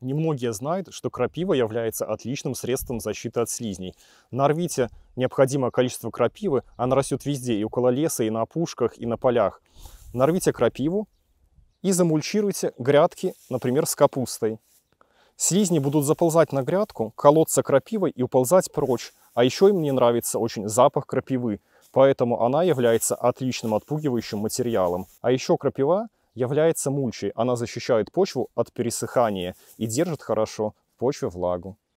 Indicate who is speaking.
Speaker 1: Немногие знают, что крапива является отличным средством защиты от слизней. Нарвите необходимое количество крапивы, она растет везде, и около леса, и на опушках, и на полях. Нарвите крапиву и замульчируйте грядки, например, с капустой. Слизни будут заползать на грядку, колоться крапивой и уползать прочь. А еще им не нравится очень запах крапивы, поэтому она является отличным отпугивающим материалом. А еще крапива является мульчей. Она защищает почву от пересыхания и держит хорошо в почве влагу.